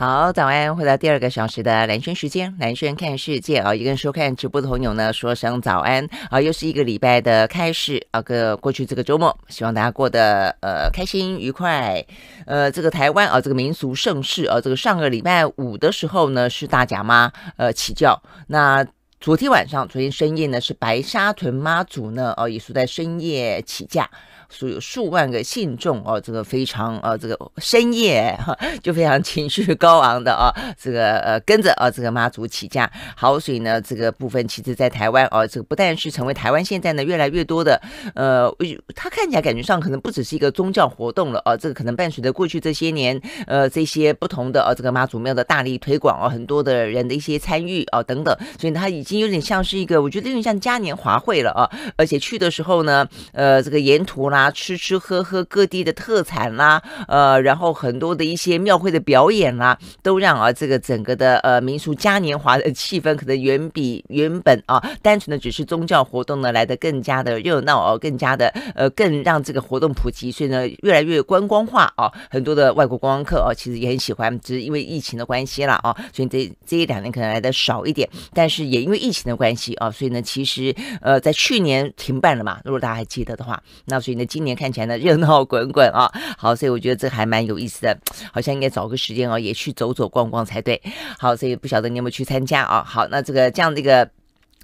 好，早安！回到第二个小时的蓝轩时间，蓝轩看世界啊，一个收看直播的朋友呢，说声早安啊，又是一个礼拜的开始啊，个过去这个周末，希望大家过得呃开心愉快。呃，这个台湾啊，这个民俗盛世啊，这个上个礼拜五的时候呢，是大甲妈呃起轿，那昨天晚上，昨天深夜呢，是白沙屯妈祖呢，哦，也是在深夜起驾。数有数万个信众哦，这个非常啊，这个深夜哈、就非常情绪高昂的啊，这个呃跟着啊这个妈祖起驾。好，所以呢这个部分其实，在台湾哦，这个不但是成为台湾现在呢越来越多的呃，他看起来感觉上可能不只是一个宗教活动了啊，这个可能伴随着过去这些年呃这些不同的啊这个妈祖庙的大力推广哦，很多的人的一些参与啊等等，所以他已经有点像是一个我觉得有点像嘉年华会了啊，而且去的时候呢，呃这个沿途啦。啊，吃吃喝喝各地的特产啦，呃，然后很多的一些庙会的表演啦，都让啊这个整个的呃民俗嘉年华的气氛可能远比原本啊单纯的只是宗教活动呢来的更加的热闹哦，更加的呃更让这个活动普及，所以呢越来越观光化啊，很多的外国观光客哦其实也很喜欢，只是因为疫情的关系了啊，所以这这一两年可能来的少一点，但是也因为疫情的关系啊，所以呢其实呃在去年停办了嘛，如果大家还记得的话，那所以呢。今年看起来呢热闹滚滚啊，好，所以我觉得这还蛮有意思的，好像应该找个时间啊也去走走逛逛才对。好，所以不晓得你有没有去参加啊？好，那这个这样的一个。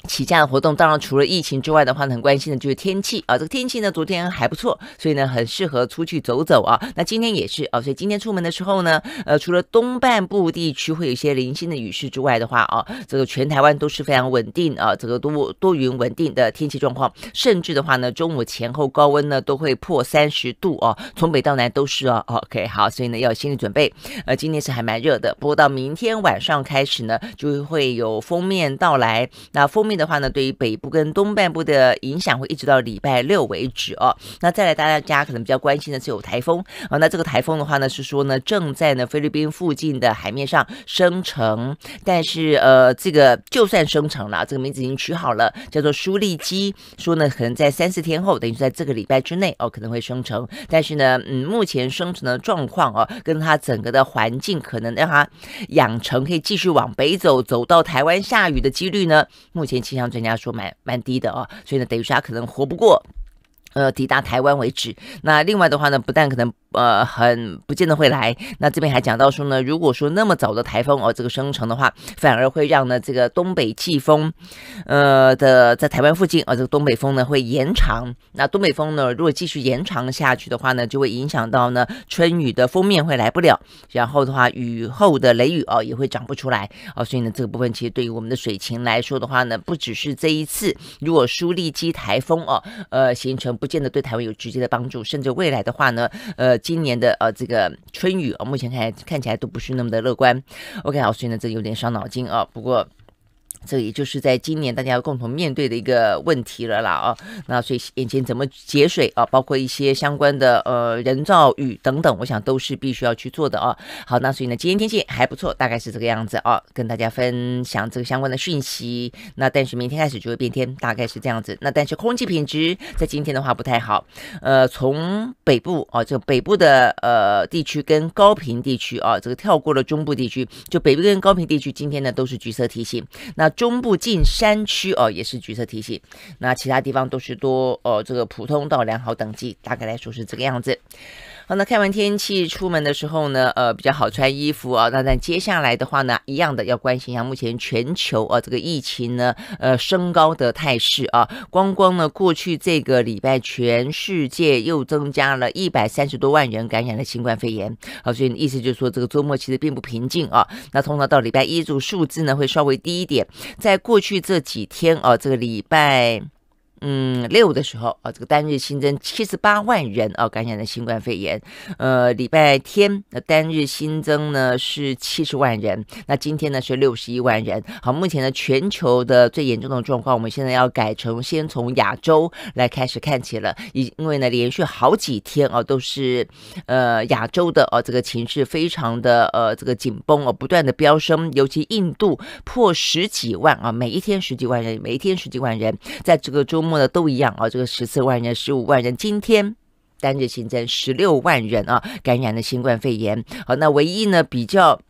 起价的活动，当然除了疫情之外的话，很关心的就是天气啊。这个天气呢，昨天还不错，所以呢很适合出去走走啊。那今天也是啊，所以今天出门的时候呢，呃，除了东半部地区会有一些零星的雨势之外的话啊，这个全台湾都是非常稳定啊，这个多多云稳定的天气状况，甚至的话呢，中午前后高温呢都会破三十度啊，从北到南都是啊。OK，好，所以呢要有心理准备，呃，今天是还蛮热的，不过到明天晚上开始呢，就会有封面到来，那封面。的话呢，对于北部跟东半部的影响会一直到礼拜六为止哦。那再来，大家可能比较关心的是有台风啊。那这个台风的话呢，是说呢正在呢菲律宾附近的海面上生成，但是呃，这个就算生成了，这个名字已经取好了，叫做舒利基。说呢，可能在三四天后，等于是在这个礼拜之内哦，可能会生成。但是呢，嗯，目前生成的状况哦，跟它整个的环境可能让它养成可以继续往北走，走到台湾下雨的几率呢，目前。气象专家说，蛮蛮低的哦，所以呢，等于说他可能活不过，呃，抵达台湾为止。那另外的话呢，不但可能。呃，很不见得会来。那这边还讲到说呢，如果说那么早的台风哦，这个生成的话，反而会让呢这个东北季风，呃的在台湾附近哦，这个东北风呢会延长。那东北风呢，如果继续延长下去的话呢，就会影响到呢春雨的封面会来不了，然后的话雨后的雷雨哦也会长不出来哦。所以呢，这个部分其实对于我们的水情来说的话呢，不只是这一次。如果苏立基台风哦，呃形成，不见得对台湾有直接的帮助，甚至未来的话呢，呃。今年的呃这个春雨啊，目前看看起来都不是那么的乐观。OK 啊，所以呢这有点伤脑筋啊。不过。这也就是在今年大家要共同面对的一个问题了啦啊，那所以眼前怎么节水啊，包括一些相关的呃人造雨等等，我想都是必须要去做的啊。好，那所以呢，今天天气还不错，大概是这个样子啊，跟大家分享这个相关的讯息。那但是明天开始就会变天，大概是这样子。那但是空气品质在今天的话不太好，呃，从北部啊，就北部的呃地区跟高平地区啊，这个跳过了中部地区，就北部跟高平地区今天呢都是橘色提醒。那中部近山区哦，也是橘色提醒。那其他地方都是多呃，这个普通到良好等级，大概来说是这个样子。好，那看完天气出门的时候呢，呃，比较好穿衣服啊。那但接下来的话呢，一样的要关心一下目前全球啊这个疫情呢，呃，升高的态势啊。光光呢，过去这个礼拜，全世界又增加了一百三十多万人感染了新冠肺炎。好，所以意思就是说，这个周末其实并不平静啊。那通常到礼拜一，这数字呢会稍微低一点。在过去这几天啊，这个礼拜。嗯，六的时候啊，这个单日新增七十八万人啊感染了新冠肺炎。呃，礼拜天那单日新增呢是七十万人，那今天呢是六十一万人。好，目前呢全球的最严重的状况，我们现在要改成先从亚洲来开始看起了，因因为呢连续好几天啊都是呃亚洲的啊这个情势非常的呃这个紧绷哦，不断的飙升，尤其印度破十几万啊，每一天十几万人，每一天十几万人，在这个中。末的都一样啊，这个十四万人、十五万人，今天单日新增十六万人啊，感染了新冠肺炎。好，那唯一呢比较。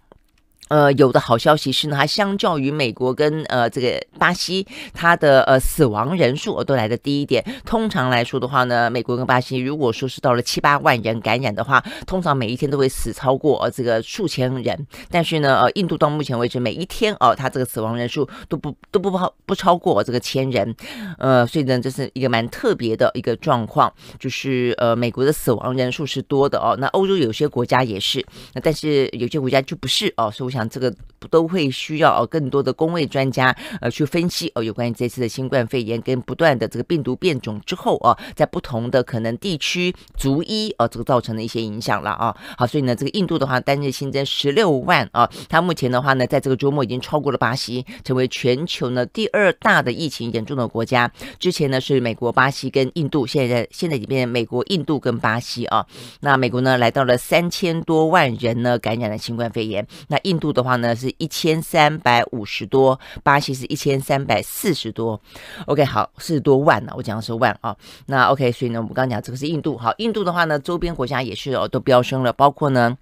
呃，有的好消息是呢，它相较于美国跟呃这个巴西，它的呃死亡人数都来的低一点。通常来说的话呢，美国跟巴西如果说是到了七八万人感染的话，通常每一天都会死超过呃、这个数千人。但是呢，呃，印度到目前为止每一天哦，它这个死亡人数都不都不超不超过这个千人。呃，所以呢，这是一个蛮特别的一个状况，就是呃，美国的死亡人数是多的哦。那欧洲有些国家也是，但是有些国家就不是哦，所以。想这个都会需要哦更多的工位专家呃去分析哦有关于这次的新冠肺炎跟不断的这个病毒变种之后啊在不同的可能地区逐一哦这个造成的一些影响了啊好所以呢这个印度的话单日新增十六万啊它目前的话呢在这个周末已经超过了巴西成为全球呢第二大的疫情严重的国家之前呢是美国巴西跟印度现在现在已变美国印度跟巴西啊那美国呢来到了三千多万人呢感染了新冠肺炎那印度。度的话呢是一千三百五十多，巴西是一千三百四十多，OK 好四十多万呢，我讲的是万啊，那 OK 所以呢我们刚刚讲这个是印度，好印度的话呢周边国家也是哦都飙升了，包括呢。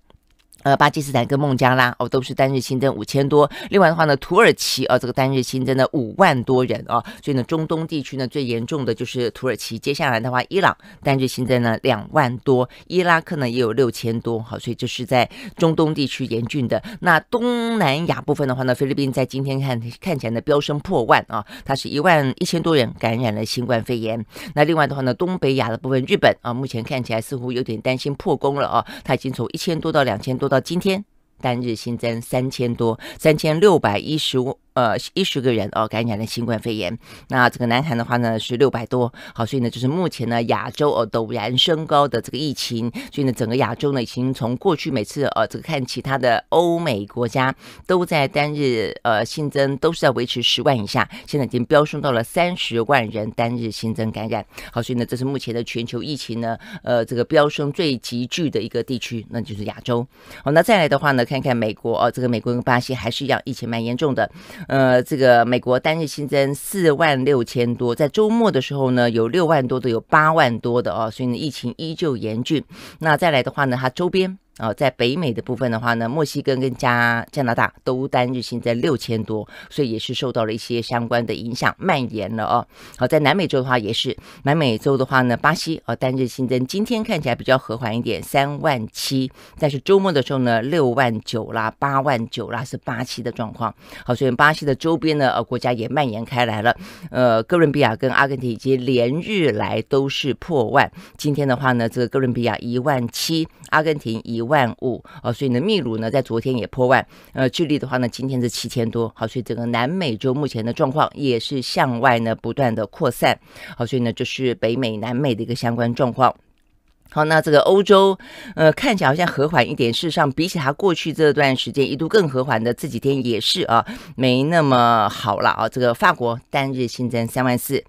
呃，巴基斯坦跟孟加拉哦，都是单日新增五千多。另外的话呢，土耳其哦，这个单日新增的五万多人哦，所以呢，中东地区呢最严重的就是土耳其。接下来的话，伊朗单日新增呢两万多，伊拉克呢也有六千多，好，所以这是在中东地区严峻的。那东南亚部分的话呢，菲律宾在今天看看起来呢飙升破万啊，它是一万一千多人感染了新冠肺炎。那另外的话呢，东北亚的部分，日本啊，目前看起来似乎有点担心破功了啊，它已经从一千多到两千多到。到今天。单日新增三千多，三千六百一十五呃一十个人哦感染了新冠肺炎。那这个南韩的话呢是六百多。好，所以呢就是目前呢亚洲哦陡然升高的这个疫情，所以呢整个亚洲呢已经从过去每次呃这个看其他的欧美国家都在单日呃新增都是在维持十万以下，现在已经飙升到了三十万人单日新增感染。好，所以呢这是目前的全球疫情呢呃这个飙升最急剧的一个地区，那就是亚洲。好，那再来的话呢。看看美国哦，这个美国跟巴西还是一样，疫情蛮严重的。呃，这个美国单日新增四万六千多，在周末的时候呢，有六万多的，有八万多的哦，所以呢，疫情依旧严峻。那再来的话呢，它周边。啊，在北美的部分的话呢，墨西哥跟加加拿大都单日新增六千多，所以也是受到了一些相关的影响蔓延了哦。好，在南美洲的话也是，南美洲的话呢，巴西哦单日新增今天看起来比较和缓一点，三万七，但是周末的时候呢，六万九啦，八万九啦，是八七的状况。好，所以巴西的周边呢，呃，国家也蔓延开来了。呃，哥伦比亚跟阿根廷已经连日来都是破万，今天的话呢，这个哥伦比亚一万七，阿根廷一。万五哦，所以呢，秘鲁呢在昨天也破万，呃，智利的话呢，今天是七千多，好，所以整个南美洲目前的状况也是向外呢不断的扩散，好，所以呢就是北美、南美的一个相关状况。好，那这个欧洲，呃，看起来好像和缓一点，事实上比起它过去这段时间一度更和缓的这几天也是啊，没那么好了啊。这个法国单日新增三万四，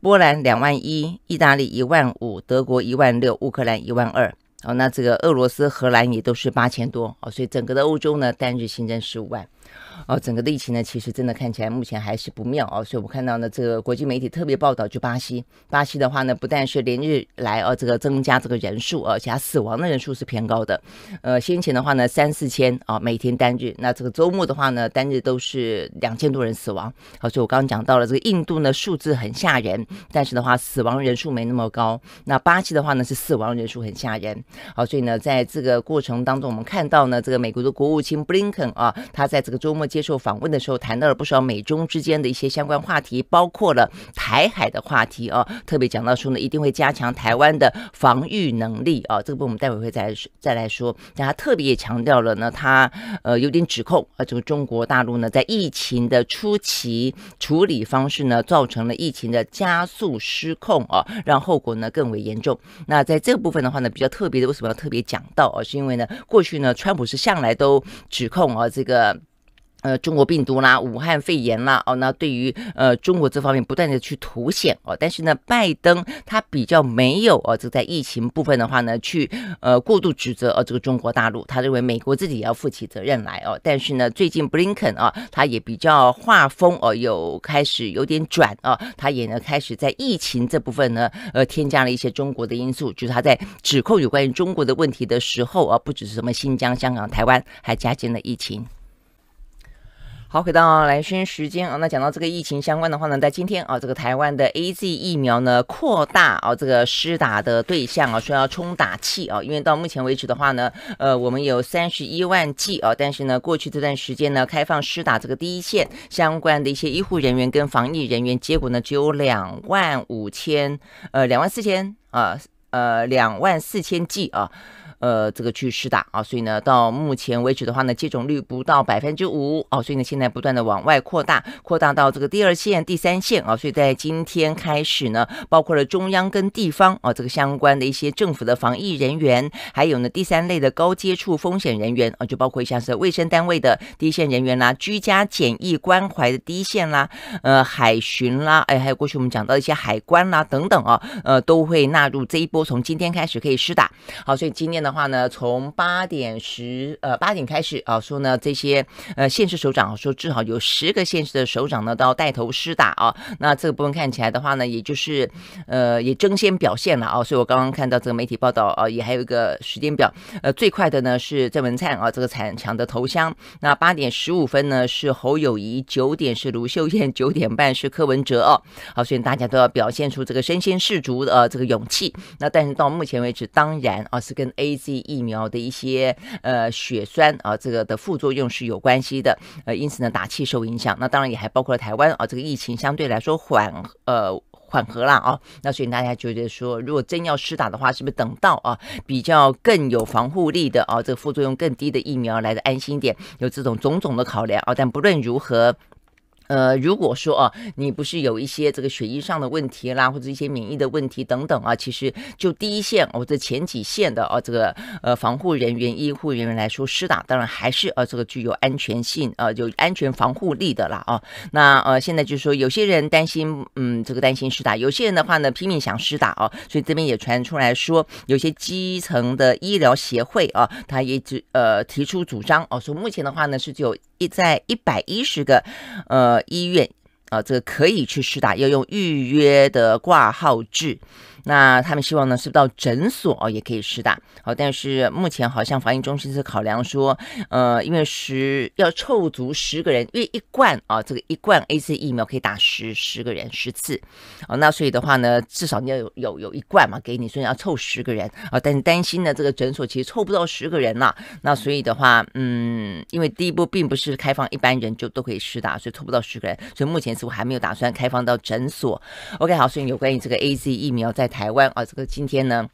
波兰两万一，意大利一万五，德国一万六，乌克兰一万二。哦，那这个俄罗斯、荷兰也都是八千多哦，所以整个的欧洲呢，单日新增十五万。哦，整个的疫情呢，其实真的看起来目前还是不妙啊。所以，我们看到呢，这个国际媒体特别报道，就巴西，巴西的话呢，不但是连日来啊，这个增加这个人数而且他死亡的人数是偏高的。呃，先前的话呢，三四千啊，每天单日，那这个周末的话呢，单日都是两千多人死亡。好，所以我刚刚讲到了这个印度呢，数字很吓人，但是的话，死亡人数没那么高。那巴西的话呢，是死亡人数很吓人。好，所以呢，在这个过程当中，我们看到呢，这个美国的国务卿布林肯啊，他在这个周末。接受访问的时候，谈到了不少美中之间的一些相关话题，包括了台海的话题啊。特别讲到说呢，一定会加强台湾的防御能力啊。这个部分我们待会会再再来说。但他特别也强调了呢，他呃有点指控啊，这个中国大陆呢，在疫情的初期处理方式呢，造成了疫情的加速失控啊，让后果呢更为严重。那在这个部分的话呢，比较特别的，为什么要特别讲到？是因为呢，过去呢，川普是向来都指控啊，这个。呃，中国病毒啦，武汉肺炎啦，哦，那对于呃中国这方面不断的去凸显哦，但是呢，拜登他比较没有哦，这在疫情部分的话呢，去呃过度指责哦这个中国大陆，他认为美国自己要负起责任来哦，但是呢，最近布林肯啊，他也比较画风哦，有开始有点转哦，他也呢开始在疫情这部分呢，呃，添加了一些中国的因素，就是他在指控有关于中国的问题的时候啊，不只是什么新疆、香港、台湾，还加进了疫情。好，回到蓝轩时间啊，那讲到这个疫情相关的话呢，在今天啊，这个台湾的 A Z 疫苗呢扩大啊，这个施打的对象啊，说要冲打气啊，因为到目前为止的话呢，呃，我们有三十一万剂啊，但是呢，过去这段时间呢，开放施打这个第一线相关的一些医护人员跟防疫人员，结果呢，只有两万五千，呃，两万四千啊，呃，两万四千剂啊。呃，这个去施打啊，所以呢，到目前为止的话呢，接种率不到百分之五哦，所以呢，现在不断的往外扩大，扩大到这个第二线、第三线啊，所以在今天开始呢，包括了中央跟地方啊，这个相关的一些政府的防疫人员，还有呢第三类的高接触风险人员啊，就包括像是卫生单位的第一线人员啦，居家检疫关怀的第一线啦，呃，海巡啦，哎，还有过去我们讲到一些海关啦等等啊，呃，都会纳入这一波，从今天开始可以施打好，所以今天呢。的话呢，从八点十呃八点开始啊，说呢这些呃县市首长说至少有十个县市的首长呢，都要带头施打啊。那这个部分看起来的话呢，也就是呃也争先表现了啊。所以我刚刚看到这个媒体报道啊，也还有一个时间表。呃，最快的呢是郑文灿啊，这个抢抢的头香。那八点十五分呢是侯友谊，九点是卢秀燕，九点半是柯文哲啊。好，所以大家都要表现出这个身先士卒的这个勇气。那但是到目前为止，当然啊是跟 A。C 疫苗的一些呃血栓啊，这个的副作用是有关系的，呃，因此呢打气受影响。那当然也还包括了台湾啊，这个疫情相对来说缓呃缓和了啊，那所以大家觉得说，如果真要施打的话，是不是等到啊比较更有防护力的啊，这个副作用更低的疫苗来的安心点？有这种种种的考量啊，但不论如何。呃，如果说啊，你不是有一些这个血液上的问题啦，或者一些免疫的问题等等啊，其实就第一线或者前几线的啊，这个呃防护人员、医护人员来说，施打当然还是啊这个具有安全性啊，有安全防护力的啦啊。那呃现在就是说，有些人担心，嗯，这个担心施打，有些人的话呢拼命想施打啊，所以这边也传出来说，有些基层的医疗协会啊，他也只呃提出主张哦，说目前的话呢是有一在一百一十个呃。医院啊，这个可以去施打，要用预约的挂号制。那他们希望呢是到诊所哦也可以施打，好，但是目前好像防疫中心是考量说，呃，因为十要凑足十个人，因为一罐啊这个一罐 A C 疫苗可以打十十个人十次，哦，那所以的话呢，至少你要有有有一罐嘛，给你所以要凑十个人啊，但是担心呢这个诊所其实凑不到十个人呐，那所以的话，嗯，因为第一步并不是开放一般人就都可以施打，所以凑不到十个人，所以目前似乎还没有打算开放到诊所。OK，好，所以有关于这个 A C 疫苗在台。台湾啊，这个今天呢？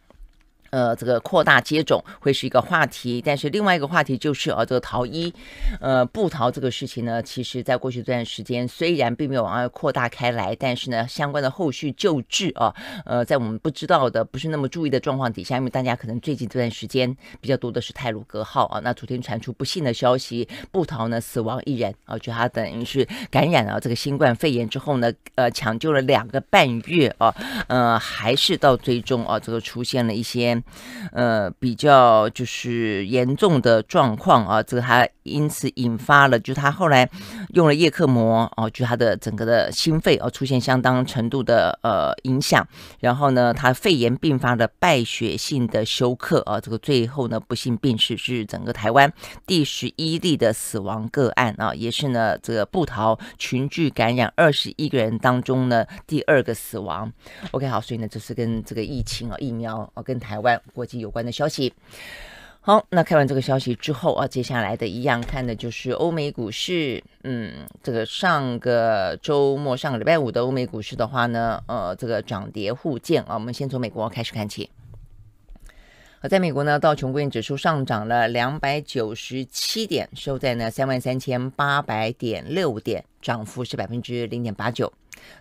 呃，这个扩大接种会是一个话题，但是另外一个话题就是呃这个逃医，呃，不逃这个事情呢，其实在过去这段时间虽然并没有往外扩大开来，但是呢，相关的后续救治啊，呃，在我们不知道的不是那么注意的状况底下，因为大家可能最近这段时间比较多的是泰鲁格号啊，那昨天传出不幸的消息，不逃呢死亡一人啊，就他等于是感染了这个新冠肺炎之后呢，呃，抢救了两个半月啊，呃，还是到最终啊，这个出现了一些。呃，比较就是严重的状况啊，这个还。因此引发了，就他后来用了叶克膜哦，就他的整个的心肺哦出现相当程度的呃影响，然后呢，他肺炎并发了败血性的休克啊，这个最后呢不幸病逝，是整个台湾第十一例的死亡个案啊，也是呢这个布桃群聚感染二十一个人当中呢第二个死亡。OK 好，所以呢这是跟这个疫情啊疫苗啊跟台湾国际有关的消息。好，那看完这个消息之后啊，接下来的一样看的就是欧美股市。嗯，这个上个周末、上个礼拜五的欧美股市的话呢，呃，这个涨跌互见啊。我们先从美国开始看起。在美国呢，道琼工业指数上涨了两百九十七点，收在呢三万三千八百点六点，涨幅是百分之零点八九。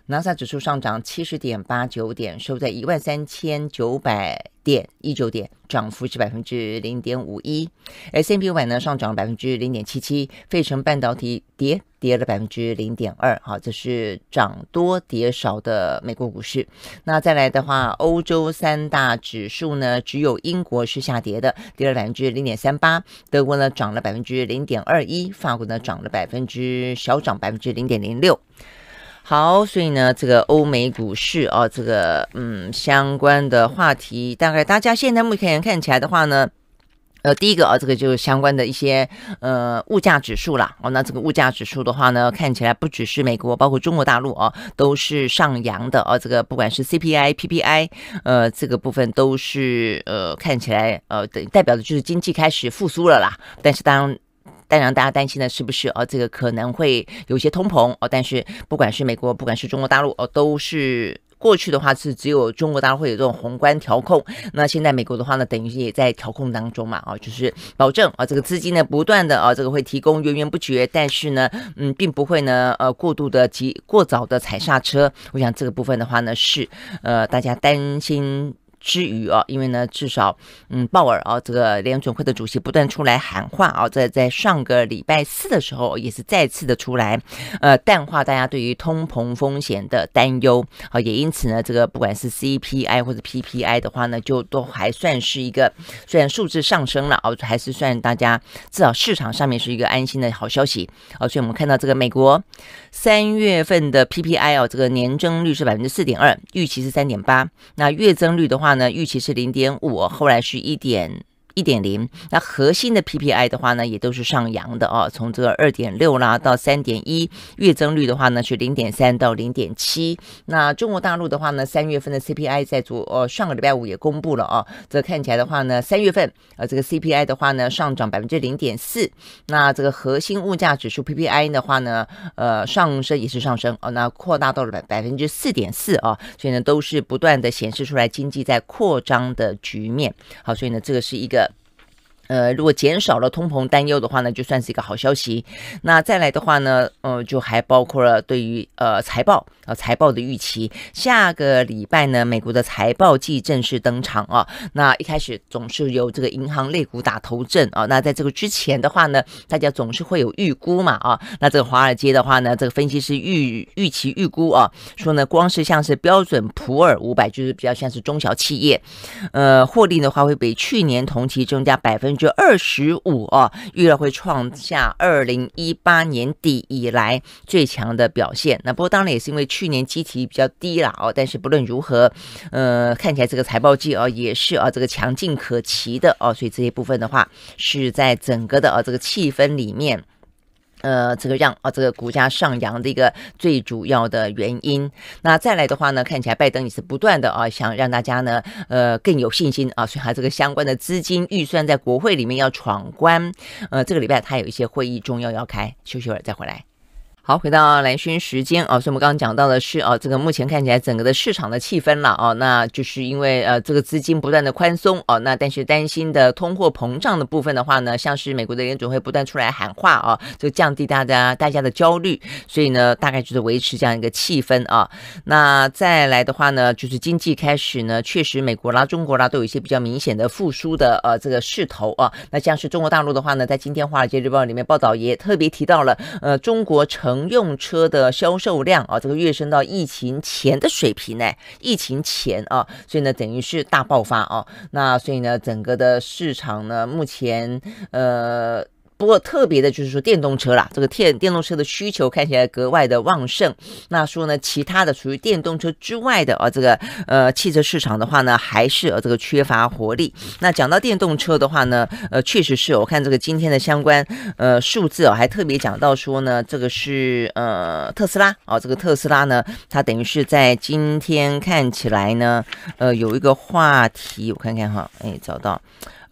，NASA 指数上涨七十点八九点，收在一万三千九百点一九点，涨幅是百分之零点五一。S M P 五百呢上涨百分之零点七七，费城半导体跌跌了百分之零点二。好，这是涨多跌少的美国股市。那再来的话，欧洲三大指数呢，只有英国是下跌的，跌了百分之零点三八。德国呢涨了百分之零点二一，法国呢涨了百分之小涨百分之零点零六。好，所以呢，这个欧美股市啊，这个嗯，相关的话题，大概大家现在目前看起来的话呢，呃，第一个啊，这个就是相关的一些呃物价指数啦。哦，那这个物价指数的话呢，看起来不只是美国，包括中国大陆啊，都是上扬的。哦，这个不管是 CPI、PPI，呃，这个部分都是呃，看起来呃，等代表的就是经济开始复苏了啦。但是当但让大家担心的是不是哦，这个可能会有些通膨哦。但是不管是美国，不管是中国大陆哦，都是过去的话是只有中国大陆会有这种宏观调控。那现在美国的话呢，等于也在调控当中嘛啊，就是保证啊这个资金呢不断的啊这个会提供源源不绝，但是呢嗯并不会呢呃过度的急过早的踩刹车。我想这个部分的话呢是呃大家担心。之余啊，因为呢，至少，嗯，鲍尔啊，这个联准会的主席不断出来喊话啊，在在上个礼拜四的时候，也是再次的出来，呃，淡化大家对于通膨风险的担忧啊，也因此呢，这个不管是 CPI 或者 PPI 的话呢，就都还算是一个，虽然数字上升了啊，还是算大家至少市场上面是一个安心的好消息啊。所以我们看到这个美国三月份的 PPI 哦，这个年增率是百分之四点二，预期是三点八，那月增率的话。那预期是零点五，后来是一点。一点零，那核心的 PPI 的话呢，也都是上扬的啊，从这个二点六啦到三点一，月增率的话呢是零点三到零点七。那中国大陆的话呢，三月份的 CPI 在昨呃上个礼拜五也公布了啊，这看起来的话呢，三月份呃这个 CPI 的话呢上涨百分之零点四，那这个核心物价指数 PPI 的话呢，呃上升也是上升哦，那扩大到了百百分之四点四啊，所以呢都是不断的显示出来经济在扩张的局面。好，所以呢这个是一个。呃，如果减少了通膨担忧的话呢，就算是一个好消息。那再来的话呢，呃，就还包括了对于呃财报呃财报的预期。下个礼拜呢，美国的财报季正式登场啊。那一开始总是由这个银行类股打头阵啊。那在这个之前的话呢，大家总是会有预估嘛啊。那这个华尔街的话呢，这个分析师预预期预估啊，说呢，光是像是标准普尔五百，就是比较像是中小企业，呃，获利的话会比去年同期增加百分。就二十五啊，预料会创下二零一八年底以来最强的表现。那不过当然也是因为去年基体比较低了哦，但是不论如何，呃，看起来这个财报季啊也是啊这个强劲可期的哦，所以这些部分的话是在整个的啊这个气氛里面。呃，这个让啊，这个股价上扬的一个最主要的原因。那再来的话呢，看起来拜登也是不断的啊，想让大家呢，呃，更有信心啊。所以他这个相关的资金预算在国会里面要闯关。呃，这个礼拜他有一些会议重要要开，休息会再回来。好，回到蓝轩时间啊，所以我们刚刚讲到的是啊，这个目前看起来整个的市场的气氛了啊，那就是因为呃这个资金不断的宽松哦，那但是担心的通货膨胀的部分的话呢，像是美国的联准会不断出来喊话啊，就降低大家大家的焦虑，所以呢大概就是维持这样一个气氛啊。那再来的话呢，就是经济开始呢，确实美国啦、中国啦都有一些比较明显的复苏的呃这个势头啊。那像是中国大陆的话呢，在今天华尔街日报里面报道也特别提到了呃中国成。乘用车的销售量啊，这个跃升到疫情前的水平呢？疫情前啊，所以呢，等于是大爆发啊。那所以呢，整个的市场呢，目前呃。不过特别的就是说电动车啦，这个电电动车的需求看起来格外的旺盛。那说呢，其他的属于电动车之外的啊，这个呃汽车市场的话呢，还是呃、这个缺乏活力。那讲到电动车的话呢，呃，确实是我看这个今天的相关呃数字哦，还特别讲到说呢，这个是呃特斯拉啊，这个特斯拉呢，它等于是在今天看起来呢，呃，有一个话题，我看看哈，哎，找到。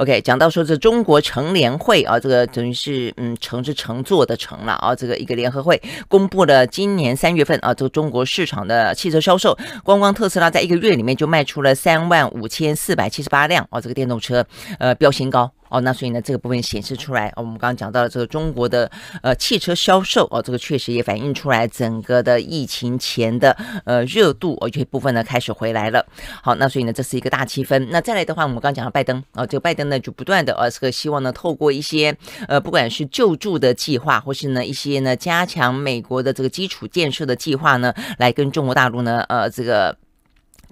OK，讲到说这中国乘联会啊，这个等于是嗯乘是乘坐的乘了啊，这个一个联合会公布了今年三月份啊，这个中国市场的汽车销售，光光特斯拉在一个月里面就卖出了三万五千四百七十八辆啊，这个电动车呃，标新高。哦，那所以呢，这个部分显示出来，我们刚刚讲到了这个中国的呃汽车销售，哦，这个确实也反映出来整个的疫情前的呃热度，哦，这部分呢开始回来了。好，那所以呢，这是一个大气氛。那再来的话，我们刚刚讲到拜登，哦，这个拜登呢就不断的呃，这个希望呢透过一些呃，不管是救助的计划，或是呢一些呢加强美国的这个基础建设的计划呢，来跟中国大陆呢，呃，这个。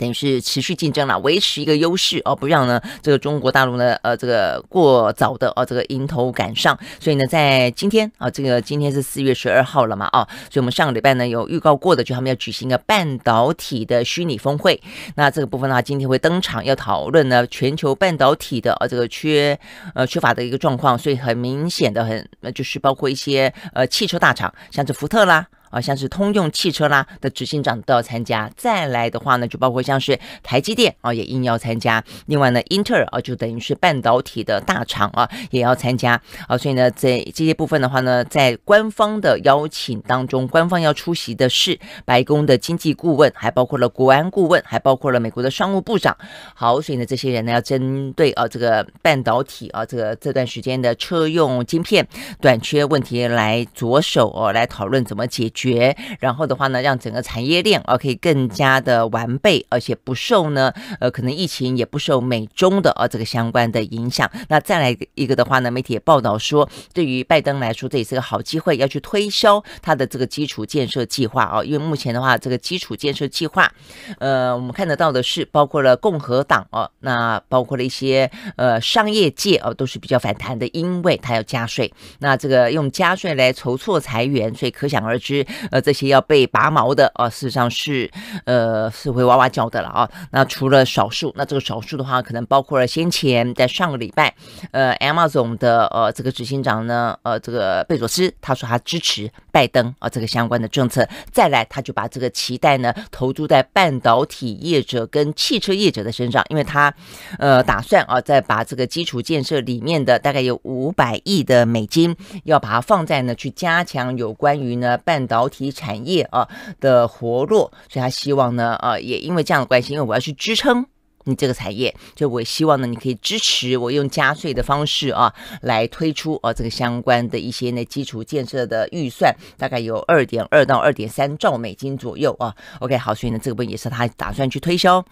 等于是持续竞争了，维持一个优势，哦，不让呢这个中国大陆呢呃这个过早的哦这个迎头赶上。所以呢，在今天啊，这个今天是四月十二号了嘛，啊，所以我们上个礼拜呢有预告过的，就他们要举行一个半导体的虚拟峰会。那这个部分的话，今天会登场，要讨论呢全球半导体的啊这个缺呃缺乏的一个状况。所以很明显的很呃就是包括一些呃汽车大厂，像是福特啦。啊，像是通用汽车啦的执行长都要参加。再来的话呢，就包括像是台积电啊，也硬要参加。另外呢，英特尔啊，就等于是半导体的大厂啊，也要参加。啊，所以呢，在这些部分的话呢，在官方的邀请当中，官方要出席的是白宫的经济顾问，还包括了国安顾问，还包括了美国的商务部长。好，所以呢，这些人呢，要针对啊这个半导体啊这个这段时间的车用晶片短缺问题来着手哦，来讨论怎么解决。学，然后的话呢，让整个产业链啊可以更加的完备，而且不受呢呃可能疫情也不受美中的啊这个相关的影响。那再来一个的话呢，媒体也报道说，对于拜登来说这也是个好机会，要去推销他的这个基础建设计划啊。因为目前的话，这个基础建设计划，呃，我们看得到的是包括了共和党啊，那包括了一些呃商业界啊，都是比较反弹的，因为他要加税，那这个用加税来筹措裁员，所以可想而知。呃，这些要被拔毛的啊，事实上是呃，是会哇哇叫的了啊。那除了少数，那这个少数的话，可能包括了先前在上个礼拜，呃，Amazon 的呃这个执行长呢，呃，这个贝佐斯他说他支持拜登啊，这个相关的政策。再来，他就把这个期待呢投注在半导体业者跟汽车业者的身上，因为他呃打算啊再把这个基础建设里面的大概有五百亿的美金，要把它放在呢去加强有关于呢半导。毛体产业啊的活络，所以他希望呢，呃，也因为这样的关系，因为我要去支撑你这个产业，就我希望呢，你可以支持我用加税的方式啊来推出啊这个相关的一些呢基础建设的预算，大概有二点二到二点三兆美金左右啊。OK，好，所以呢，这部分也是他打算去推销。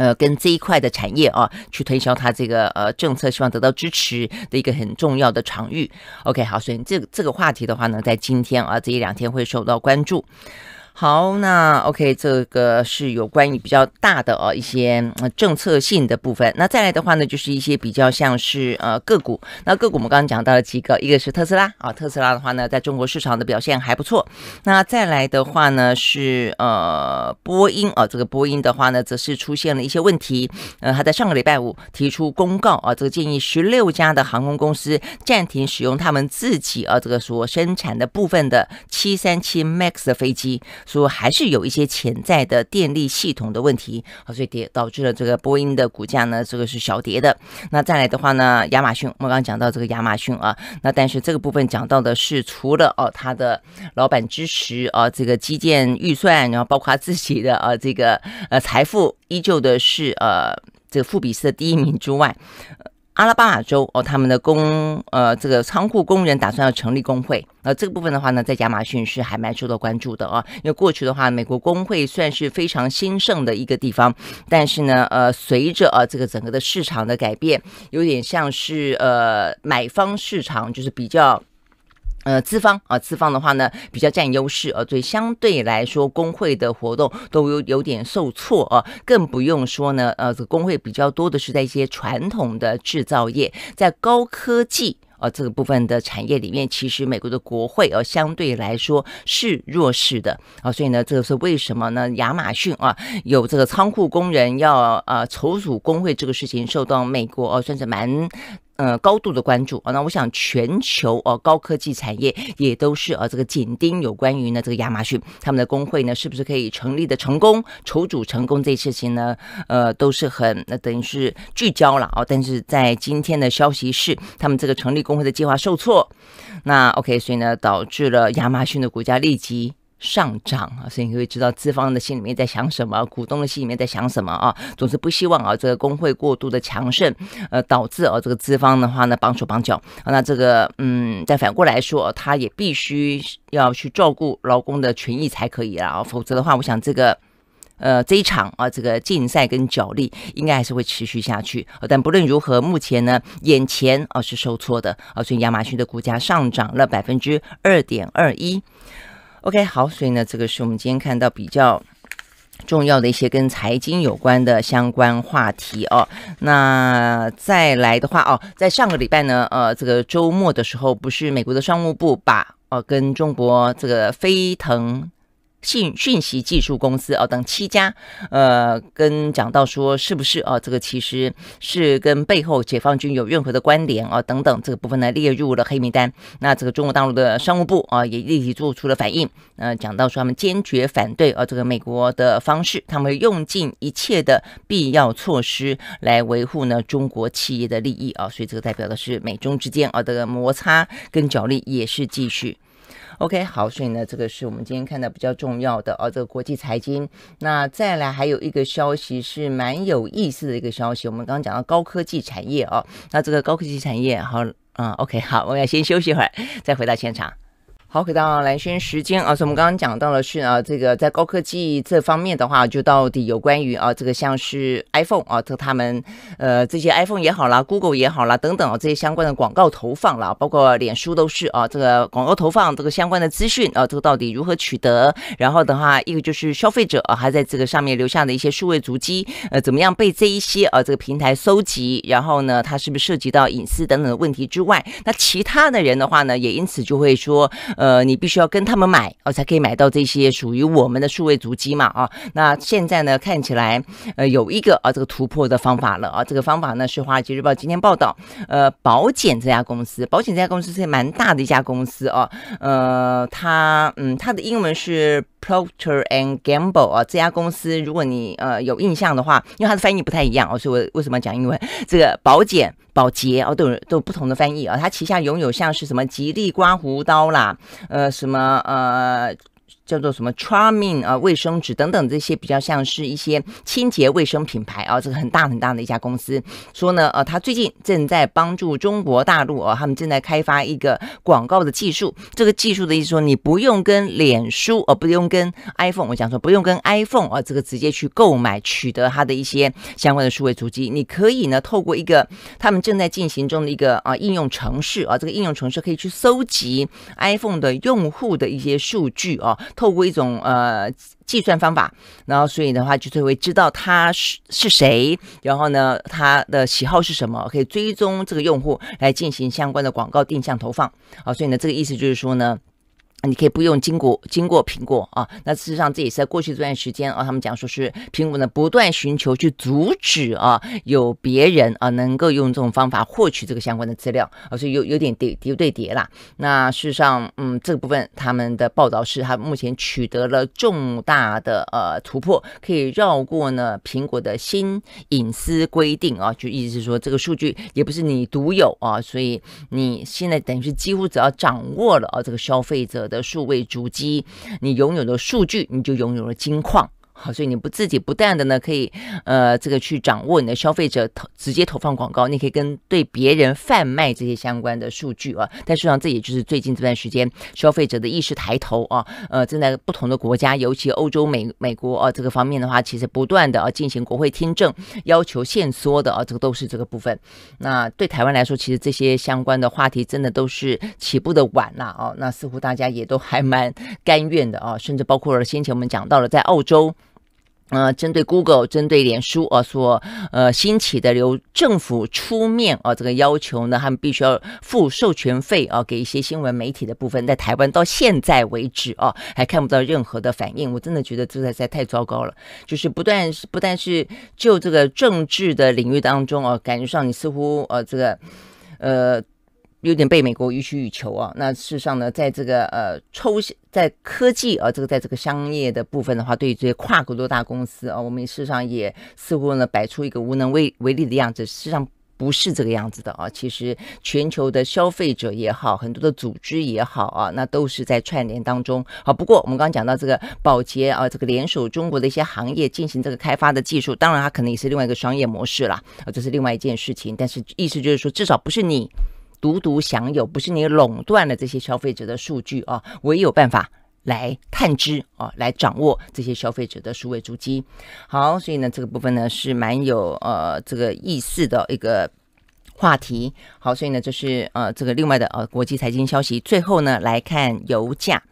呃，跟这一块的产业啊，去推销他这个呃政策，希望得到支持的一个很重要的场域。OK，好，所以这这个话题的话呢，在今天啊，这一两天会受到关注。好，那 OK，这个是有关于比较大的啊一些政策性的部分。那再来的话呢，就是一些比较像是呃个股。那个股我们刚刚讲到了几个，一个是特斯拉啊，特斯拉的话呢，在中国市场的表现还不错。那再来的话呢，是呃波音啊，这个波音的话呢，则是出现了一些问题。呃，他在上个礼拜五提出公告啊，这个建议十六家的航空公司暂停使用他们自己啊这个所生产的部分的七三七 MAX 的飞机。说还是有一些潜在的电力系统的问题，啊，所以跌导致了这个波音的股价呢，这个是小跌的。那再来的话呢，亚马逊，我们刚刚讲到这个亚马逊啊，那但是这个部分讲到的是，除了哦它的老板支持啊，这个基建预算，然后包括自己的啊这个呃财富，依旧的是呃这个富比斯的第一名之外。阿拉巴马州哦，他们的工呃这个仓库工人打算要成立工会。那这个部分的话呢，在亚马逊是还蛮受到关注的啊，因为过去的话，美国工会算是非常兴盛的一个地方，但是呢，呃，随着呃这个整个的市场的改变，有点像是呃买方市场，就是比较。呃，资方啊，资方的话呢比较占优势啊，所以相对来说工会的活动都有有点受挫啊，更不用说呢，呃，这个工会比较多的是在一些传统的制造业，在高科技啊这个部分的产业里面，其实美国的国会啊相对来说是弱势的啊，所以呢，这个是为什么呢？亚马逊啊有这个仓库工人要呃筹组工会这个事情受到美国哦算是蛮。呃，高度的关注啊，那我想全球哦，高科技产业也都是呃，这个紧盯有关于呢，这个亚马逊他们的工会呢，是不是可以成立的成功，筹组成功这事情呢，呃，都是很那等于是聚焦了啊，但是在今天的消息是，他们这个成立工会的计划受挫，那 OK，所以呢，导致了亚马逊的股价立即。上涨啊，所以你会知道资方的心里面在想什么，股东的心里面在想什么啊。总是不希望啊，这个工会过度的强盛，呃，导致哦这个资方的话呢绑手绑脚。那这个嗯，再反过来说，他也必须要去照顾劳工的权益才可以啊。否则的话，我想这个呃这一场啊这个竞赛跟角力应该还是会持续下去。但不论如何，目前呢眼前啊是受挫的啊，所以亚马逊的股价上涨了百分之二点二一。OK，好，所以呢，这个是我们今天看到比较重要的一些跟财经有关的相关话题哦。那再来的话哦，在上个礼拜呢，呃，这个周末的时候，不是美国的商务部把哦跟中国这个飞腾。信讯息技术公司啊等七家，呃，跟讲到说是不是啊？这个其实是跟背后解放军有任何的关联啊等等这个部分呢列入了黑名单。那这个中国大陆的商务部啊也立即做出了反应，呃，讲到说他们坚决反对啊这个美国的方式，他们用尽一切的必要措施来维护呢中国企业的利益啊。所以这个代表的是美中之间啊的摩擦跟角力也是继续。OK，好，所以呢，这个是我们今天看到比较重要的哦，这个国际财经。那再来还有一个消息是蛮有意思的一个消息，我们刚刚讲到高科技产业哦，那这个高科技产业，好，嗯，OK，好，我要先休息一会儿，再回到现场。好，回到蓝轩时间啊，所以我们刚刚讲到的是啊，这个在高科技这方面的话，就到底有关于啊，这个像是 iPhone 啊，这他们呃这些 iPhone 也好啦 g o o g l e 也好啦等等啊，这些相关的广告投放啦，包括脸书都是啊，这个广告投放这个相关的资讯啊，这个到底如何取得？然后的话，一个就是消费者啊，还在这个上面留下的一些数位足迹，呃，怎么样被这一些啊这个平台收集？然后呢，它是不是涉及到隐私等等的问题之外，那其他的人的话呢，也因此就会说。呃，你必须要跟他们买，哦，才可以买到这些属于我们的数位主机嘛，啊，那现在呢，看起来，呃，有一个啊，这个突破的方法了啊，这个方法呢是华尔街日报今天报道，呃，保险这家公司，保险这家公司是蛮大的一家公司哦，呃，它，嗯，它的英文是。Procter and Gamble 啊，这家公司，如果你呃有印象的话，因为它的翻译不太一样，所以我为什么要讲英文？这个保检、保洁啊，都有都有不同的翻译啊。它旗下拥有像是什么吉利刮胡刀啦，呃，什么呃。叫做什么 Charmin g 啊，卫生纸等等这些比较像是一些清洁卫生品牌啊，这个很大很大的一家公司说呢，呃，他最近正在帮助中国大陆啊，他们正在开发一个广告的技术。这个技术的意思说，你不用跟脸书，呃，不用跟 iPhone，我想说不用跟 iPhone 啊，这个直接去购买取得它的一些相关的数位足迹，你可以呢透过一个他们正在进行中的一个啊应用程式啊，这个应用程式可以去搜集 iPhone 的用户的一些数据啊。透过一种呃计算方法，然后所以的话就是会知道他是是谁，然后呢他的喜好是什么，可以追踪这个用户来进行相关的广告定向投放。啊，所以呢这个意思就是说呢。你可以不用经过经过苹果啊，那事实上这也是在过去这段时间啊，他们讲说是苹果呢不断寻求去阻止啊有别人啊能够用这种方法获取这个相关的资料，啊，所以有有点叠敌对敌啦。那事实上，嗯，这个部分他们的报道是，他目前取得了重大的呃突破，可以绕过呢苹果的新隐私规定啊，就意思是说这个数据也不是你独有啊，所以你现在等于是几乎只要掌握了啊这个消费者。的数位主机，你拥有了数据，你就拥有了金矿。好，所以你不自己不断的呢，可以呃这个去掌握你的消费者投直接投放广告，你可以跟对别人贩卖这些相关的数据啊。但实际上，这也就是最近这段时间消费者的意识抬头啊，呃，正在不同的国家，尤其欧洲、美美国啊这个方面的话，其实不断的啊进行国会听证，要求限缩的啊，这个都是这个部分。那对台湾来说，其实这些相关的话题真的都是起步的晚了啊，那似乎大家也都还蛮甘愿的啊，甚至包括先前我们讲到了在澳洲。呃，针对 Google、针对脸书啊，所呃兴起的由政府出面啊，这个要求呢，他们必须要付授权费啊，给一些新闻媒体的部分，在台湾到现在为止啊，还看不到任何的反应，我真的觉得实在太糟糕了，就是不断是不但是就这个政治的领域当中啊，感觉上你似乎呃这个呃。有点被美国予取予求啊！那事实上呢，在这个呃，抽在科技啊，这个在这个商业的部分的话，对于这些跨国的大公司啊，我们事实上也似乎呢摆出一个无能为为力的样子，事实上不是这个样子的啊！其实全球的消费者也好，很多的组织也好啊，那都是在串联当中好，不过我们刚刚讲到这个保洁啊，这个联手中国的一些行业进行这个开发的技术，当然它可能也是另外一个商业模式啦，啊，这是另外一件事情。但是意思就是说，至少不是你。独独享有，不是你垄断了这些消费者的数据啊，唯有办法来探知啊，来掌握这些消费者的数位足迹。好，所以呢，这个部分呢是蛮有呃这个意思的一个话题。好，所以呢，就是呃这个另外的呃国际财经消息。最后呢，来看油价，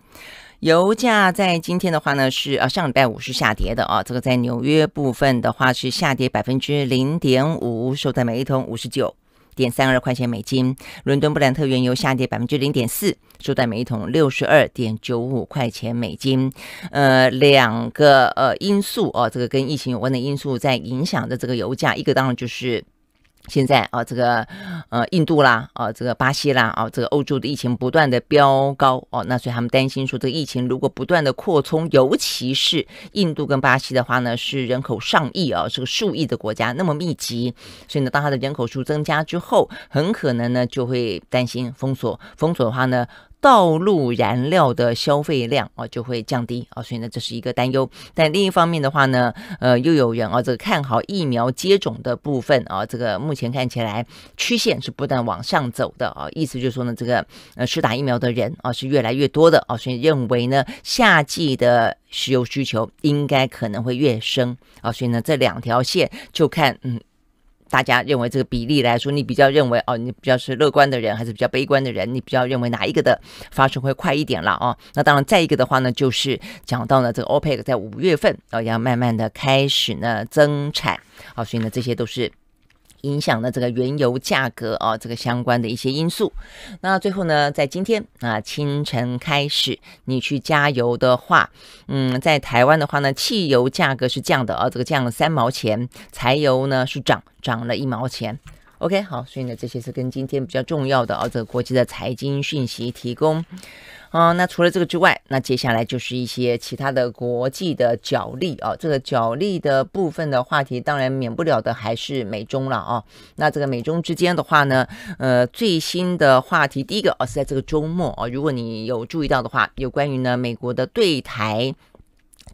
油价在今天的话呢是啊上礼拜五是下跌的啊，这个在纽约部分的话是下跌百分之零点五，收在每桶五十九。点三二块钱美金，伦敦布兰特原油下跌百分之零点四，收在每桶六十二点九五块钱美金。呃，两个呃因素哦，这个跟疫情有关的因素在影响着这个油价，一个当然就是。现在啊，这个呃，印度啦，啊，这个巴西啦，啊，这个欧洲的疫情不断的飙高哦，那所以他们担心说，这个疫情如果不断的扩充，尤其是印度跟巴西的话呢，是人口上亿啊，是个数亿的国家，那么密集，所以呢，当它的人口数增加之后，很可能呢就会担心封锁，封锁的话呢。道路燃料的消费量啊就会降低啊，所以呢这是一个担忧。但另一方面的话呢，呃又有人啊这个看好疫苗接种的部分啊，这个目前看起来曲线是不断往上走的啊，意思就是说呢这个呃施打疫苗的人啊是越来越多的啊，所以认为呢夏季的石油需求应该可能会越升啊，所以呢这两条线就看嗯。大家认为这个比例来说，你比较认为哦，你比较是乐观的人，还是比较悲观的人？你比较认为哪一个的发生会快一点了哦？那当然，再一个的话呢，就是讲到呢，这个欧佩克在五月份啊，要慢慢的开始呢增产好，所以呢，这些都是。影响了这个原油价格啊，这个相关的一些因素。那最后呢，在今天啊清晨开始，你去加油的话，嗯，在台湾的话呢，汽油价格是降的啊，这个降了三毛钱，柴油呢是涨涨了一毛钱。OK，好，所以呢，这些是跟今天比较重要的啊，这个国际的财经讯息提供。啊，那除了这个之外，那接下来就是一些其他的国际的角力啊。这个角力的部分的话题，当然免不了的还是美中了啊。那这个美中之间的话呢，呃，最新的话题，第一个啊是在这个周末啊。如果你有注意到的话，有关于呢美国的对台。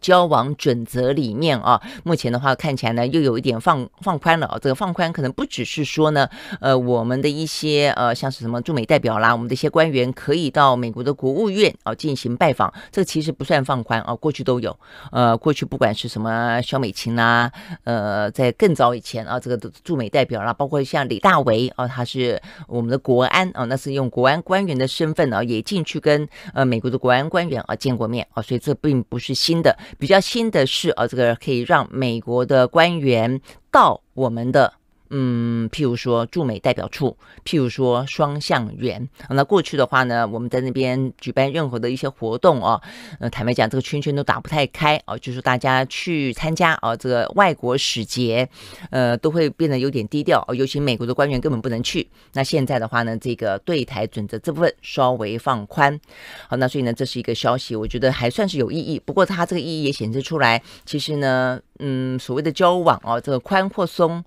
交往准则里面啊，目前的话看起来呢，又有一点放放宽了啊。这个放宽可能不只是说呢，呃，我们的一些呃，像是什么驻美代表啦，我们的一些官员可以到美国的国务院啊进行拜访，这其实不算放宽啊。过去都有，呃，过去不管是什么肖美琴啦，呃，在更早以前啊，这个驻美代表啦，包括像李大为啊，他是我们的国安啊，那是用国安官员的身份啊，也进去跟呃美国的国安官员啊见过面啊，所以这并不是新的。比较新的是呃，这个可以让美国的官员到我们的。嗯，譬如说驻美代表处，譬如说双向园，那过去的话呢，我们在那边举办任何的一些活动啊，呃，坦白讲，这个圈圈都打不太开啊，就是大家去参加啊，这个外国使节，呃，都会变得有点低调哦，尤其美国的官员根本不能去。那现在的话呢，这个对台准则这部分稍微放宽，好，那所以呢，这是一个消息，我觉得还算是有意义。不过它这个意义也显示出来，其实呢，嗯，所谓的交往啊，这个宽或松。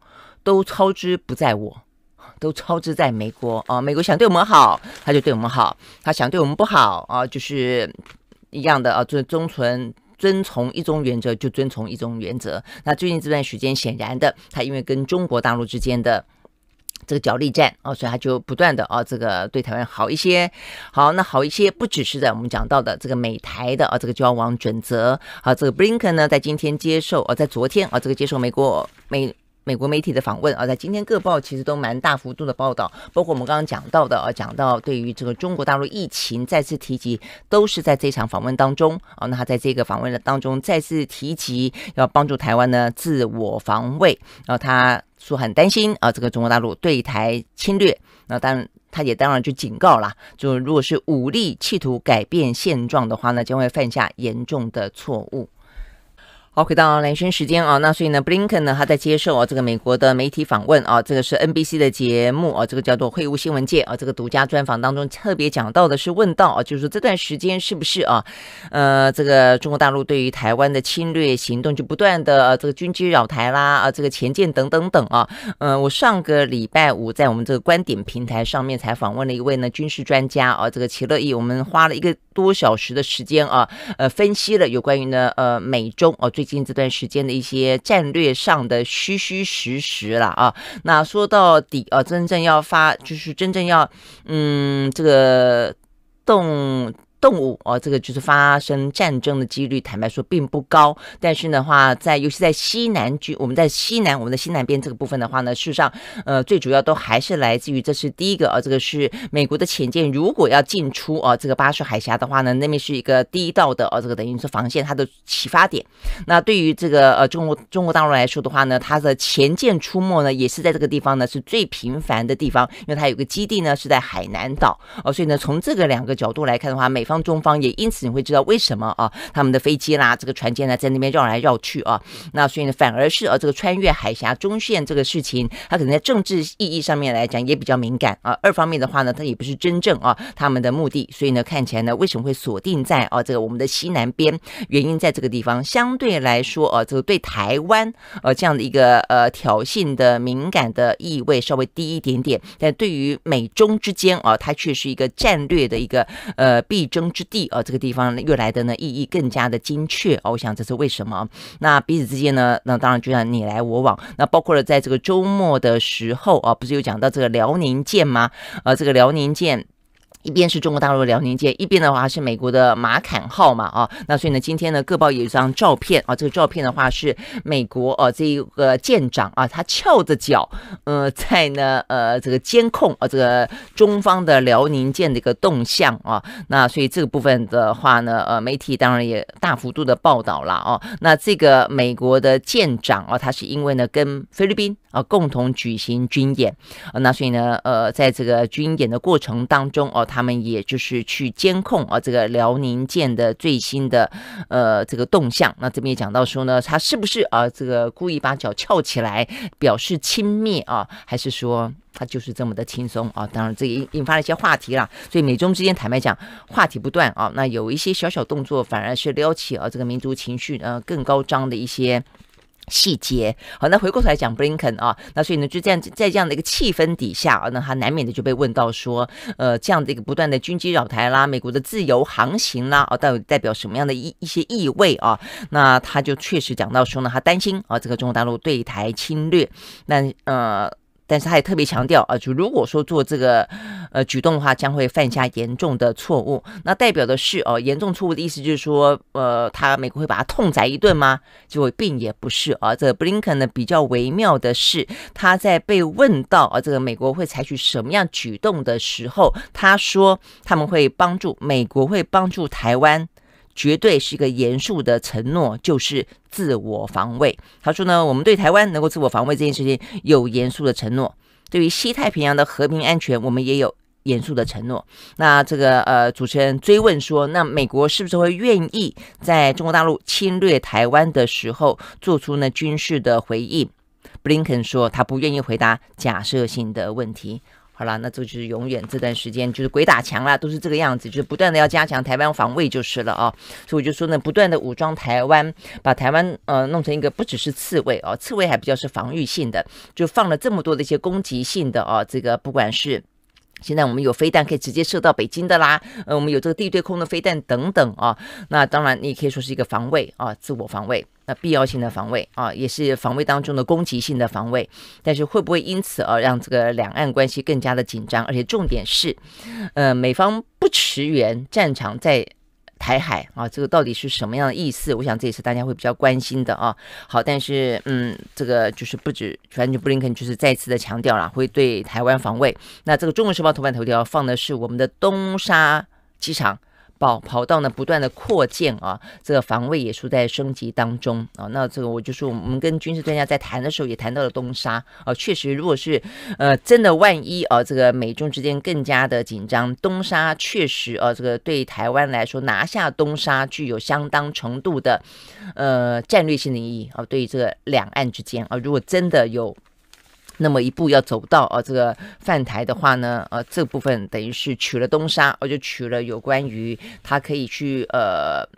都操之不在我，都操之在美国啊！美国想对我们好，他就对我们好；他想对我们不好啊，就是一样的啊，就忠存遵从一种原则就遵从一种原则。那最近这段时间，显然的，他因为跟中国大陆之间的这个角力战哦，所以他就不断的啊，这个对台湾好一些。好，那好一些不只是在我们讲到的这个美台的啊这个交往准则。好，这个 Blinken 呢，在今天接受哦，在昨天啊，这个接受美国美。美国媒体的访问啊，在今天各报其实都蛮大幅度的报道，包括我们刚刚讲到的啊，讲到对于这个中国大陆疫情再次提及，都是在这场访问当中啊。那他在这个访问的当中再次提及要帮助台湾呢自我防卫，然后他说很担心啊这个中国大陆对台侵略。那当然他也当然就警告了，就如果是武力企图改变现状的话呢，将会犯下严重的错误。好，回到蓝生时间啊，那所以呢，布林肯呢，他在接受啊这个美国的媒体访问啊，这个是 NBC 的节目啊，这个叫做《会晤新闻界》啊，这个独家专访当中特别讲到的是，问到啊，就是这段时间是不是啊，呃，这个中国大陆对于台湾的侵略行动就不断的这个军机扰台啦啊，这个前舰等等等啊，嗯，我上个礼拜五在我们这个观点平台上面才访问了一位呢军事专家啊，这个齐乐意，我们花了一个多小时的时间啊，呃，分析了有关于呢呃美中啊最。近这段时间的一些战略上的虚虚实实了啊，那说到底啊，真正要发就是真正要嗯，这个动。动物哦，这个就是发生战争的几率，坦白说并不高。但是的话在尤其在西南区，我们在西南，我们的西南边这个部分的话呢，事实上，呃，最主要都还是来自于这是第一个，啊，这个是美国的潜舰如果要进出啊这个巴士海峡的话呢，那边是一个第一道的，啊，这个等于是防线它的启发点。那对于这个呃中国中国大陆来说的话呢，它的潜舰出没呢也是在这个地方呢是最频繁的地方，因为它有个基地呢是在海南岛哦，所以呢从这个两个角度来看的话，美。方中方也因此你会知道为什么啊？他们的飞机啦，这个船舰呢，在那边绕来绕去啊。那所以呢，反而是呃，这个穿越海峡中线这个事情，它可能在政治意义上面来讲也比较敏感啊。二方面的话呢，它也不是真正啊他们的目的。所以呢，看起来呢，为什么会锁定在啊这个我们的西南边？原因在这个地方相对来说啊，这个对台湾呃这样的一个呃挑衅的敏感的意味稍微低一点点。但对于美中之间啊，它却是一个战略的一个呃必争。争之地啊，这个地方越来的呢，意义更加的精确啊。我想这是为什么？那彼此之间呢，那当然就像你来我往。那包括了在这个周末的时候啊，不是有讲到这个辽宁舰吗？啊，这个辽宁舰。一边是中国大陆的辽宁舰，一边的话是美国的马坎号嘛，啊，那所以呢，今天呢，各报有一张照片啊，这个照片的话是美国啊、这一个舰长啊，他翘着脚，呃，在呢，呃，这个监控啊，这个中方的辽宁舰的一个动向啊，那所以这个部分的话呢，呃，媒体当然也大幅度的报道了哦，那这个美国的舰长啊，他是因为呢跟菲律宾啊共同举行军演，啊，那所以呢，呃，在这个军演的过程当中哦，他他们也就是去监控啊，这个辽宁舰的最新的呃这个动向。那这边也讲到说呢，他是不是啊这个故意把脚翘起来表示轻蔑啊，还是说他就是这么的轻松啊？当然，这引引发了一些话题啦。所以美中之间，坦白讲，话题不断啊。那有一些小小动作，反而是撩起啊这个民族情绪呃更高张的一些。细节好，那回过头来讲布林肯啊，那所以呢就这样在这样的一个气氛底下啊，那他难免的就被问到说，呃这样的一个不断的军机扰台啦，美国的自由航行啦，啊到底代表什么样的一一些意味啊？那他就确实讲到说呢，他担心啊这个中国大陆对台侵略，那呃。但是他也特别强调啊，就如果说做这个呃举动的话，将会犯下严重的错误。那代表的是哦，严重错误的意思就是说，呃，他美国会把他痛宰一顿吗？就并也不是啊。这 Blinken 呢比较微妙的是，他在被问到啊这个美国会采取什么样举动的时候，他说他们会帮助美国会帮助台湾。绝对是一个严肃的承诺，就是自我防卫。他说呢，我们对台湾能够自我防卫这件事情有严肃的承诺，对于西太平洋的和平安全，我们也有严肃的承诺。那这个呃，主持人追问说，那美国是不是会愿意在中国大陆侵略台湾的时候做出呢军事的回应？布林肯说，他不愿意回答假设性的问题。好了，那这就是永远这段时间就是鬼打墙啦，都是这个样子，就是不断的要加强台湾防卫就是了啊。所以我就说呢，不断的武装台湾，把台湾呃弄成一个不只是刺猬啊，刺猬还比较是防御性的，就放了这么多的一些攻击性的啊，这个不管是。现在我们有飞弹可以直接射到北京的啦，呃，我们有这个地对空的飞弹等等啊。那当然你也可以说是一个防卫啊，自我防卫，那必要性的防卫啊，也是防卫当中的攻击性的防卫。但是会不会因此而让这个两岸关系更加的紧张？而且重点是，呃，美方不驰援，战场在。台海啊，这个到底是什么样的意思？我想这也是大家会比较关心的啊。好，但是嗯，这个就是不止，反正布林肯就是再次的强调了，会对台湾防卫。那这个《中文时报》头版头条放的是我们的东沙机场。跑跑道呢，不断的扩建啊，这个防卫也处在升级当中啊。那这个我就是我们跟军事专家在谈的时候，也谈到了东沙啊。确实，如果是呃真的万一啊，这个美中之间更加的紧张，东沙确实啊，这个对台湾来说拿下东沙具有相当程度的呃战略性的意义啊。对于这个两岸之间啊，如果真的有。那么一步要走到啊，这个饭台的话呢，呃，这部分等于是取了东沙，我就取了有关于他可以去呃。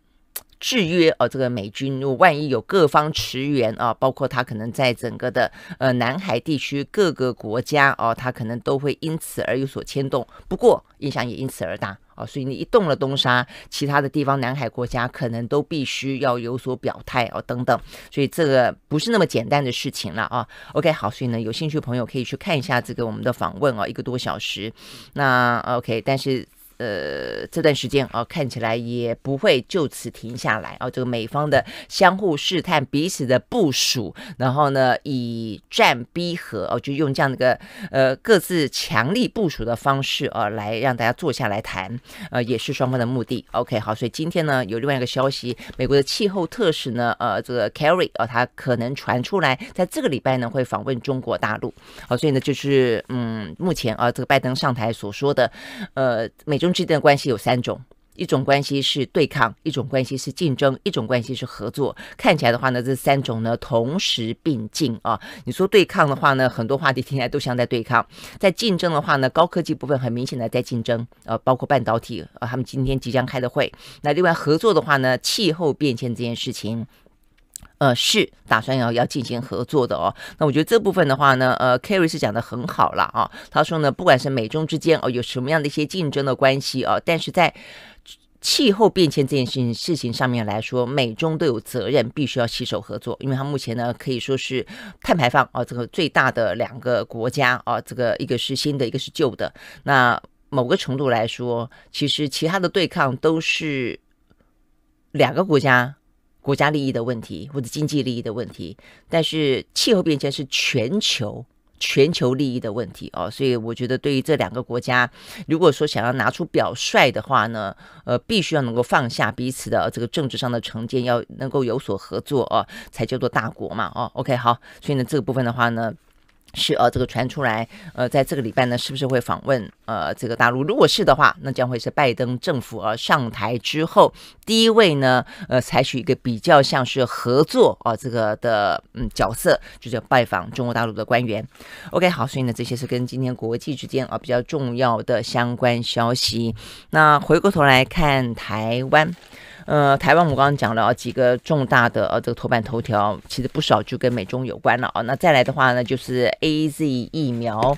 制约哦，这个美军，如果万一有各方驰援啊，包括他可能在整个的呃南海地区各个国家哦，他可能都会因此而有所牵动。不过影响也因此而大啊，所以你一动了东沙，其他的地方南海国家可能都必须要有所表态哦，等等。所以这个不是那么简单的事情了啊。OK，好，所以呢，有兴趣朋友可以去看一下这个我们的访问哦，一个多小时。那 OK，但是。呃，这段时间啊，看起来也不会就此停下来啊。这个美方的相互试探、彼此的部署，然后呢，以战逼和啊，就用这样的一个呃各自强力部署的方式啊，来让大家坐下来谈，呃，也是双方的目的。OK，好，所以今天呢，有另外一个消息，美国的气候特使呢，呃，这个 Carry 啊，他可能传出来，在这个礼拜呢，会访问中国大陆。好，所以呢，就是嗯，目前啊，这个拜登上台所说的，呃，美洲。之间的关系有三种，一种关系是对抗，一种关系是竞争，一种关系是合作。看起来的话呢，这三种呢同时并进啊。你说对抗的话呢，很多话题听起来都像在对抗；在竞争的话呢，高科技部分很明显的在竞争呃，包括半导体呃，他们今天即将开的会。那另外合作的话呢，气候变迁这件事情。呃，是打算要要进行合作的哦。那我觉得这部分的话呢，呃，Kerry 是讲的很好了啊。他说呢，不管是美中之间哦有什么样的一些竞争的关系哦，但是在气候变迁这件事情事情上面来说，美中都有责任，必须要携手合作。因为他目前呢，可以说是碳排放啊这个最大的两个国家啊，这个一个是新的，一个是旧的。那某个程度来说，其实其他的对抗都是两个国家。国家利益的问题或者经济利益的问题，但是气候变迁是全球全球利益的问题哦，所以我觉得对于这两个国家，如果说想要拿出表率的话呢，呃，必须要能够放下彼此的这个政治上的成见，要能够有所合作哦，才叫做大国嘛哦，OK 好，所以呢这个部分的话呢。是呃，这个传出来，呃，在这个礼拜呢，是不是会访问呃这个大陆？如果是的话，那将会是拜登政府呃上台之后第一位呢，呃，采取一个比较像是合作啊这个的嗯角色，就是拜访中国大陆的官员。OK，好，所以呢，这些是跟今天国际之间啊比较重要的相关消息。那回过头来看台湾。呃，台湾我刚刚讲了啊，几个重大的呃这个头版头条，其实不少就跟美中有关了啊。那再来的话呢，就是 A Z 疫苗。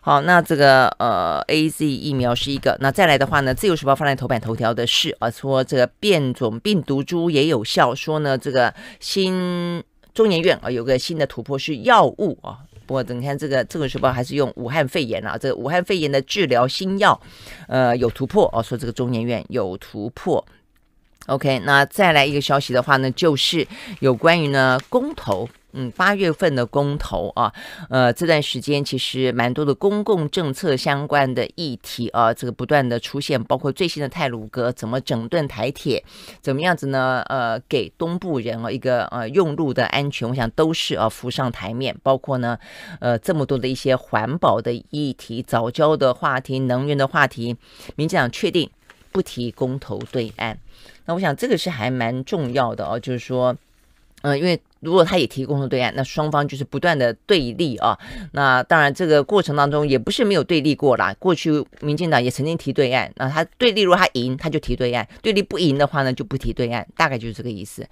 好，那这个呃 A Z 疫苗是一个。那再来的话呢，《自由时报》放在头版头条的是啊，说这个变种病毒株也有效。说呢，这个新中研院啊有个新的突破是药物啊。不过你看这个《自由时报》还是用武汉肺炎啊，这武汉肺炎的治疗新药，呃，有突破哦，说这个中研院有突破。OK，那再来一个消息的话呢，就是有关于呢公投，嗯，八月份的公投啊，呃，这段时间其实蛮多的公共政策相关的议题啊，这个不断的出现，包括最新的泰鲁阁怎么整顿台铁，怎么样子呢？呃，给东部人啊一个呃用路的安全，我想都是啊浮上台面，包括呢，呃，这么多的一些环保的议题、早教的话题、能源的话题，民进党确定不提公投对岸。那我想这个是还蛮重要的哦，就是说，嗯，因为如果他也提供了对岸，那双方就是不断的对立啊。那当然这个过程当中也不是没有对立过啦。过去民进党也曾经提对岸，那他对立，如果他赢他就提对岸，对立不赢的话呢就不提对岸，大概就是这个意思。